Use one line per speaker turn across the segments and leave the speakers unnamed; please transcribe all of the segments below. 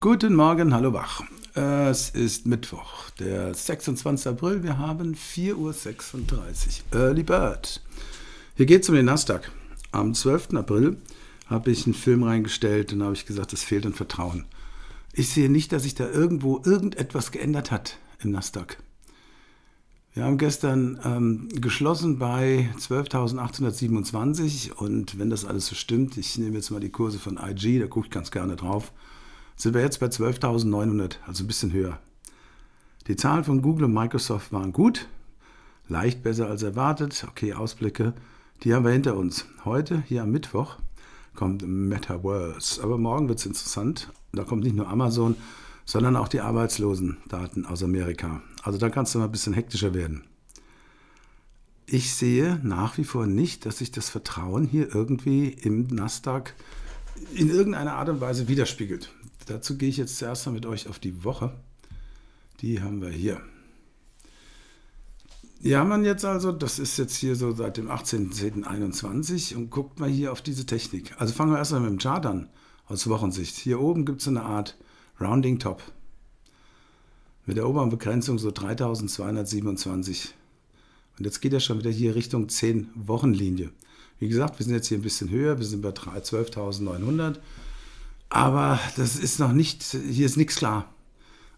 Guten Morgen, hallo wach. Es ist Mittwoch, der 26. April. Wir haben 4.36 Uhr. Early Bird. Hier geht es um den Nasdaq. Am 12. April habe ich einen Film reingestellt und habe ich gesagt, es fehlt an Vertrauen. Ich sehe nicht, dass sich da irgendwo irgendetwas geändert hat im Nasdaq. Wir haben gestern ähm, geschlossen bei 12.827 und wenn das alles so stimmt, ich nehme jetzt mal die Kurse von IG, da gucke ich ganz gerne drauf sind wir jetzt bei 12.900, also ein bisschen höher. Die Zahlen von Google und Microsoft waren gut, leicht besser als erwartet. Okay, Ausblicke, die haben wir hinter uns. Heute, hier am Mittwoch, kommt Metaverse. Aber morgen wird es interessant. Da kommt nicht nur Amazon, sondern auch die Arbeitslosendaten aus Amerika. Also da kannst du mal ein bisschen hektischer werden. Ich sehe nach wie vor nicht, dass sich das Vertrauen hier irgendwie im Nasdaq in irgendeiner Art und Weise widerspiegelt. Dazu gehe ich jetzt zuerst mal mit euch auf die Woche. Die haben wir hier. Ja, man jetzt also, das ist jetzt hier so seit dem 18.10.21 und guckt mal hier auf diese Technik. Also fangen wir erstmal mit dem Chart an, aus Wochensicht. Hier oben gibt es so eine Art Rounding Top. Mit der oberen Begrenzung so 3227. Und jetzt geht er schon wieder hier Richtung 10 Wochenlinie. Wie gesagt, wir sind jetzt hier ein bisschen höher, wir sind bei 12.900. Aber das ist noch nicht, hier ist nichts klar.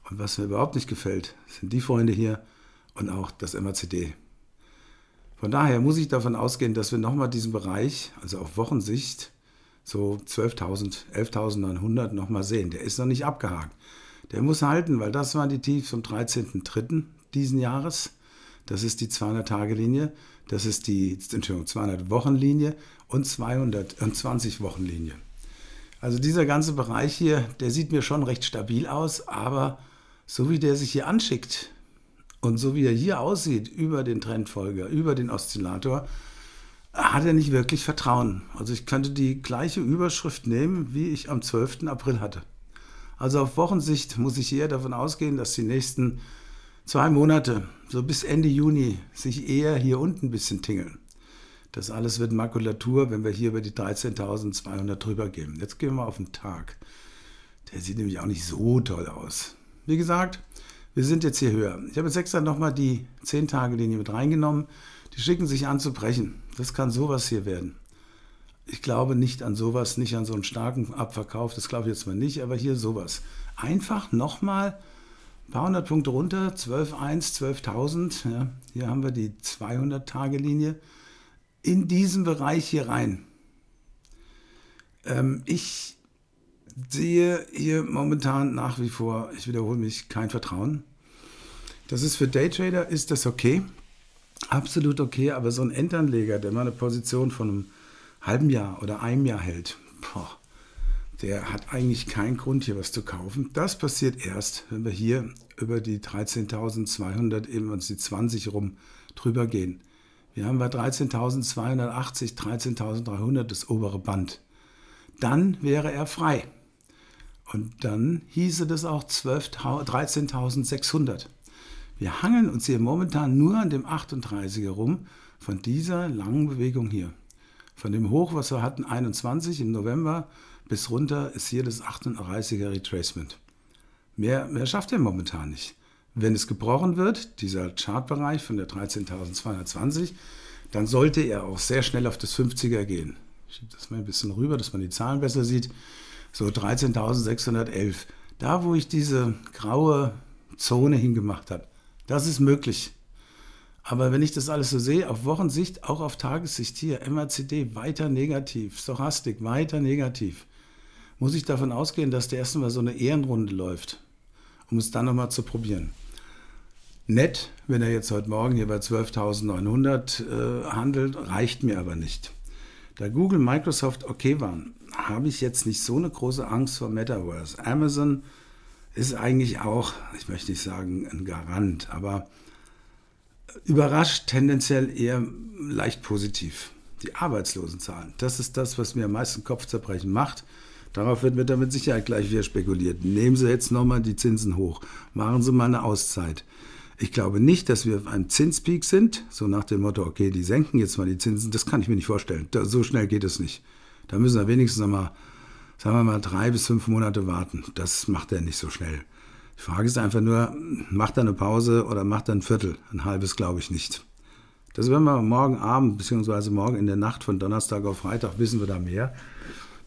Und was mir überhaupt nicht gefällt, sind die Freunde hier und auch das MACD. Von daher muss ich davon ausgehen, dass wir nochmal diesen Bereich, also auf Wochensicht, so 12.000, 11.900 nochmal sehen. Der ist noch nicht abgehakt. Der muss halten, weil das waren die Tiefs vom 13.03. diesen Jahres. Das ist die 200-Tage-Linie, das ist die, Entschuldigung, 200-Wochen-Linie und 220-Wochen-Linie. Also dieser ganze Bereich hier, der sieht mir schon recht stabil aus, aber so wie der sich hier anschickt und so wie er hier aussieht über den Trendfolger, über den Oszillator, hat er nicht wirklich Vertrauen. Also ich könnte die gleiche Überschrift nehmen, wie ich am 12. April hatte. Also auf Wochensicht muss ich eher davon ausgehen, dass die nächsten zwei Monate, so bis Ende Juni, sich eher hier unten ein bisschen tingeln. Das alles wird Makulatur, wenn wir hier über die 13.200 drüber gehen. Jetzt gehen wir auf den Tag. Der sieht nämlich auch nicht so toll aus. Wie gesagt, wir sind jetzt hier höher. Ich habe jetzt extra nochmal die 10-Tage-Linie mit reingenommen. Die schicken sich an zu brechen. Das kann sowas hier werden. Ich glaube nicht an sowas, nicht an so einen starken Abverkauf. Das glaube ich jetzt mal nicht, aber hier sowas. Einfach nochmal ein paar hundert Punkte runter, 12.1, 12.000. Ja, hier haben wir die 200-Tage-Linie in diesen Bereich hier rein. Ähm, ich sehe hier momentan nach wie vor, ich wiederhole mich, kein Vertrauen. Das ist für Daytrader ist das okay, absolut okay, aber so ein Endanleger, der mal eine Position von einem halben Jahr oder einem Jahr hält, boah, der hat eigentlich keinen Grund, hier was zu kaufen. Das passiert erst, wenn wir hier über die 13.200, eben uns die 20 rum drüber gehen. Wir haben bei 13.280, 13.300 das obere Band. Dann wäre er frei. Und dann hieße das auch 13.600. Wir hangeln uns hier momentan nur an dem 38er rum, von dieser langen Bewegung hier. Von dem Hoch, was wir hatten, 21 im November, bis runter ist hier das 38er Retracement. Mehr, mehr schafft er momentan nicht. Wenn es gebrochen wird, dieser Chartbereich von der 13.220, dann sollte er auch sehr schnell auf das 50er gehen. Ich schiebe das mal ein bisschen rüber, dass man die Zahlen besser sieht. So 13.611. Da, wo ich diese graue Zone hingemacht habe, das ist möglich. Aber wenn ich das alles so sehe, auf Wochensicht, auch auf Tagessicht hier, MACD weiter negativ, Stochastik weiter negativ, muss ich davon ausgehen, dass der erstmal so eine Ehrenrunde läuft um es dann nochmal zu probieren. Nett, wenn er jetzt heute Morgen hier bei 12.900 äh, handelt, reicht mir aber nicht. Da Google, Microsoft okay waren, habe ich jetzt nicht so eine große Angst vor Metaverse. Amazon ist eigentlich auch, ich möchte nicht sagen ein Garant, aber überrascht tendenziell eher leicht positiv. Die Arbeitslosenzahlen, das ist das, was mir am meisten Kopfzerbrechen macht. Darauf wird mit Sicherheit gleich wieder spekuliert. Nehmen Sie jetzt nochmal die Zinsen hoch. Machen Sie mal eine Auszeit. Ich glaube nicht, dass wir auf einem Zinspeak sind, so nach dem Motto, okay, die senken jetzt mal die Zinsen. Das kann ich mir nicht vorstellen. Da, so schnell geht es nicht. Da müssen wir wenigstens nochmal, sagen wir mal, drei bis fünf Monate warten. Das macht er nicht so schnell. Die Frage ist einfach nur, macht er eine Pause oder macht er ein Viertel? Ein halbes glaube ich nicht. Das werden wir morgen Abend beziehungsweise morgen in der Nacht von Donnerstag auf Freitag wissen wir da mehr.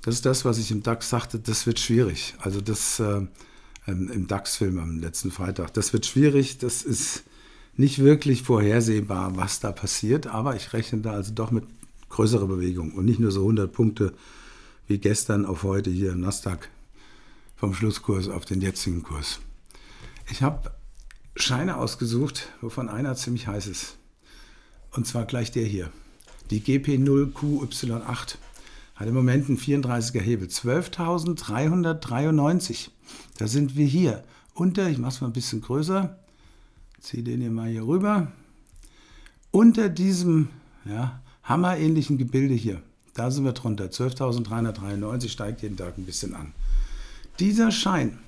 Das ist das, was ich im DAX sagte, das wird schwierig. Also das äh, im DAX-Film am letzten Freitag, das wird schwierig, das ist nicht wirklich vorhersehbar, was da passiert, aber ich rechne da also doch mit größerer Bewegung und nicht nur so 100 Punkte wie gestern auf heute hier im Nasdaq vom Schlusskurs auf den jetzigen Kurs. Ich habe Scheine ausgesucht, wovon einer ziemlich heiß ist. Und zwar gleich der hier. Die GP0QY8 hat im Moment einen 34er Hebel. 12.393. Da sind wir hier. Unter, äh, ich mache es mal ein bisschen größer, ziehe den hier mal hier rüber. Unter diesem ja, hammerähnlichen Gebilde hier, da sind wir drunter. 12.393 steigt jeden Tag ein bisschen an. Dieser Schein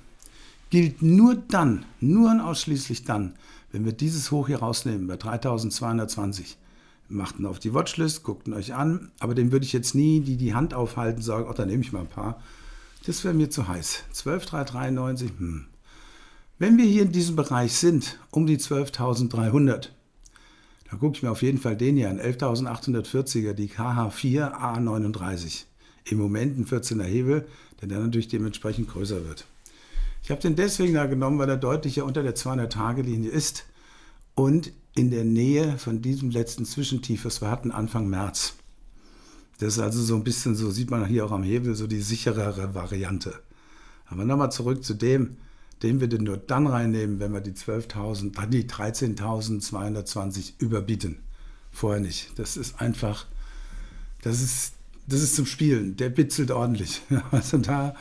gilt nur dann, nur und ausschließlich dann, wenn wir dieses Hoch hier rausnehmen bei 3220 machten auf die Watchlist, guckten euch an. Aber den würde ich jetzt nie die, die Hand aufhalten sagen, oh, da nehme ich mal ein paar. Das wäre mir zu heiß. 12,393, hm. Wenn wir hier in diesem Bereich sind, um die 12.300, da gucke ich mir auf jeden Fall den hier an, 11.840er, die KH4 A39. Im Moment ein 14er Hebel, der dann natürlich dementsprechend größer wird. Ich habe den deswegen da genommen, weil er deutlich unter der 200-Tage-Linie ist und in der Nähe von diesem letzten Zwischentief, was wir hatten Anfang März. Das ist also so ein bisschen, so sieht man hier auch am Hebel, so die sicherere Variante. Aber nochmal zurück zu dem, den wir denn nur dann reinnehmen, wenn wir die 12.000, dann die 13.220 überbieten. Vorher nicht. Das ist einfach, das ist, das ist zum Spielen. Der bitzelt ordentlich. Also da,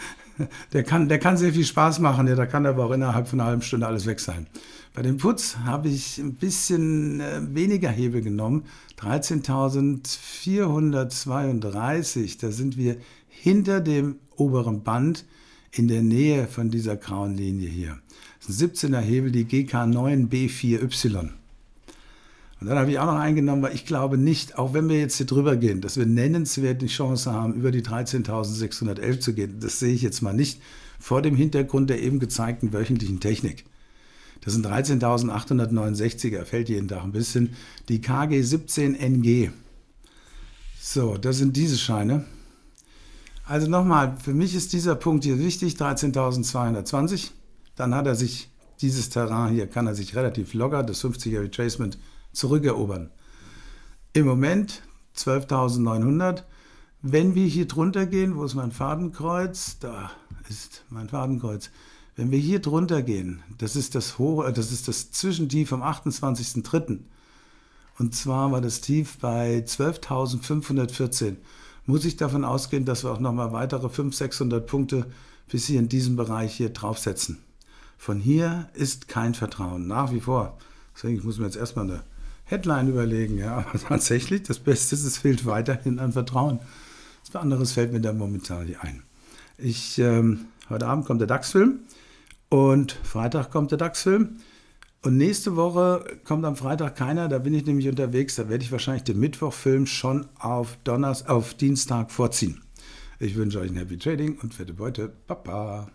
der kann, der kann sehr viel Spaß machen, ja, da kann aber auch innerhalb von einer halben Stunde alles weg sein. Bei dem Putz habe ich ein bisschen äh, weniger Hebel genommen, 13.432. Da sind wir hinter dem oberen Band in der Nähe von dieser grauen Linie hier. Das ist ein 17er Hebel, die GK9B4Y. Und dann habe ich auch noch eingenommen, weil ich glaube nicht, auch wenn wir jetzt hier drüber gehen, dass wir nennenswert die Chance haben, über die 13.611 zu gehen. Das sehe ich jetzt mal nicht vor dem Hintergrund der eben gezeigten wöchentlichen Technik. Das sind 13.869er, fällt jeden Tag ein bisschen. Die KG 17NG. So, das sind diese Scheine. Also nochmal, für mich ist dieser Punkt hier wichtig, 13.220. Dann hat er sich dieses Terrain hier, kann er sich relativ locker, das 50er Retracement, zurückerobern. Im Moment 12.900. Wenn wir hier drunter gehen, wo ist mein Fadenkreuz? Da ist mein Fadenkreuz. Wenn wir hier drunter gehen, das ist das, Hoch, das, ist das Zwischentief am 28.03. Und zwar war das Tief bei 12.514. Muss ich davon ausgehen, dass wir auch nochmal weitere 500, 600 Punkte bis hier in diesem Bereich hier draufsetzen. Von hier ist kein Vertrauen, nach wie vor. Deswegen muss ich mir jetzt erstmal eine Headline überlegen. Ja, aber tatsächlich, das Beste ist, es fehlt weiterhin an Vertrauen. Was anderes fällt mir da momentan nicht ein. Ich ähm, Heute Abend kommt der DAX-Film und Freitag kommt der DAX-Film. Und nächste Woche kommt am Freitag keiner, da bin ich nämlich unterwegs. Da werde ich wahrscheinlich den Mittwochfilm schon auf, Donners, auf Dienstag vorziehen. Ich wünsche euch ein Happy Trading und fette Beute. Baba.